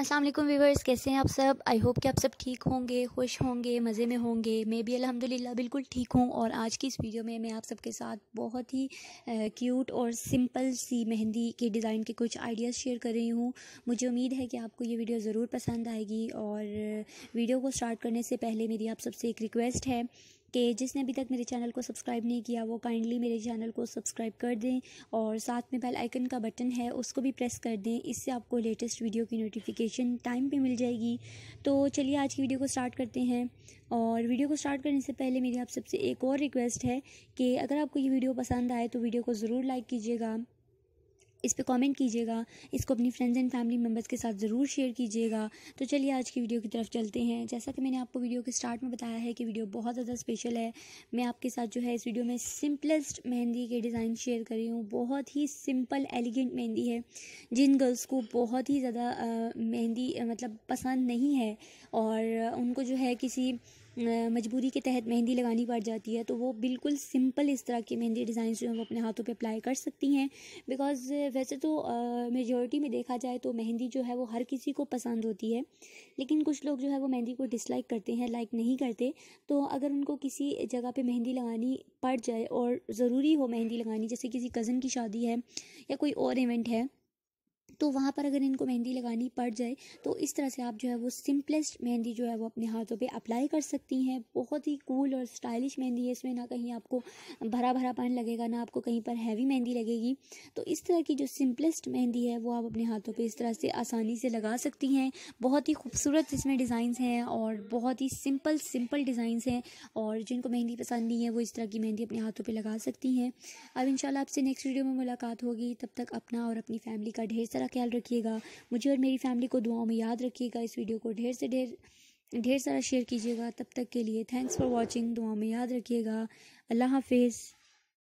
अस्सलाम वालेकुम व्यूवर्स कैसे हैं आप सब आई होप कि आप सब ठीक होंगे खुश होंगे मज़े में होंगे मैं भी अल्हम्दुलिल्लाह बिल्कुल ठीक हूँ और आज की इस वीडियो में मैं आप सबके साथ बहुत ही क्यूट और सिंपल सी मेहंदी के डिज़ाइन के कुछ आइडियाज़ शेयर कर रही हूँ मुझे उम्मीद है कि आपको ये वीडियो ज़रूर पसंद आएगी और वीडियो को स्टार्ट करने से पहले मेरी आप सबसे एक रिक्वेस्ट है कि जिसने अभी तक मेरे चैनल को सब्सक्राइब नहीं किया वो काइंडली मेरे चैनल को सब्सक्राइब कर दें और साथ में बेल आइकन का बटन है उसको भी प्रेस कर दें इससे आपको लेटेस्ट वीडियो की नोटिफिकेशन टाइम पे मिल जाएगी तो चलिए आज की वीडियो को स्टार्ट करते हैं और वीडियो को स्टार्ट करने से पहले मेरी आप सबसे एक और रिक्वेस्ट है कि अगर आपको ये वीडियो पसंद आए तो वीडियो को ज़रूर लाइक कीजिएगा इस पर कॉमेंट कीजिएगा इसको अपनी फ्रेंड्स एंड फैमिली मेम्बर्स के साथ ज़रूर शेयर कीजिएगा तो चलिए आज की वीडियो की तरफ चलते हैं जैसा कि मैंने आपको वीडियो के स्टार्ट में बताया है कि वीडियो बहुत ज़्यादा स्पेशल है मैं आपके साथ जो है इस वीडियो में सिंपलेस्ट मेहंदी के डिज़ाइन शेयर कर रही हूँ बहुत ही सिंपल एलिगेंट मेहंदी है जिन गर्ल्स को बहुत ही ज़्यादा मेहंदी मतलब पसंद नहीं है और उनको जो है किसी मजबूरी के तहत मेहंदी लगानी पड़ जाती है तो वो बिल्कुल सिंपल इस तरह की मेहंदी डिज़ाइन जो है वो अपने हाथों पर अप्लाई कर सकती हैं बिकॉज़ वैसे तो मेजोरिटी में देखा जाए तो मेहंदी जो है वो हर किसी को पसंद होती है लेकिन कुछ लोग जो है वो मेहंदी को डिसलाइक करते हैं लाइक नहीं करते तो अगर उनको किसी जगह पर मेहंदी लगानी पड़ जाए और ज़रूरी हो मेहंदी लगानी जैसे किसी कज़न की शादी है या कोई और इवेंट है तो वहाँ पर अगर इनको मेहंदी लगानी पड़ जाए तो इस तरह से आप जो है वो सिंपलेस्ट मेहंदी जो है वो अपने हाथों पे अप्लाई कर सकती हैं बहुत ही कूल और स्टाइलिश मेहंदी है इसमें ना कहीं आपको भरा भरा पान लगेगा ना आपको कहीं पर हैवी मेहंदी लगेगी तो इस तरह की जो सिंपलेस्ट मेहंदी है वो आप अपने हाथों पर इस तरह से आसानी से लगा सकती हैं बहुत ही खूबसूरत इसमें डिज़ाइंस हैं और बहुत ही सिंपल सिंपल डिज़ाइंस हैं और जिनको मेहंदी पसंद नहीं है वो इस तरह की मेहंदी अपने हाथों पर लगा सकती हैं अब इंशाल्लाह आपसे नेक्स्ट वीडियो में मुलाकात होगी तब तक अपना और अपनी फैमिली का ढेर सारा का ख्याल रखिएगा मुझे और मेरी फैमिली को दुआओं में याद रखिएगा इस वीडियो को ढेर से ढेर ढेर सारा शेयर कीजिएगा तब तक के लिए थैंक्स फॉर वॉचिंग दुआ में याद रखिएगा अल्लाह हाफिज़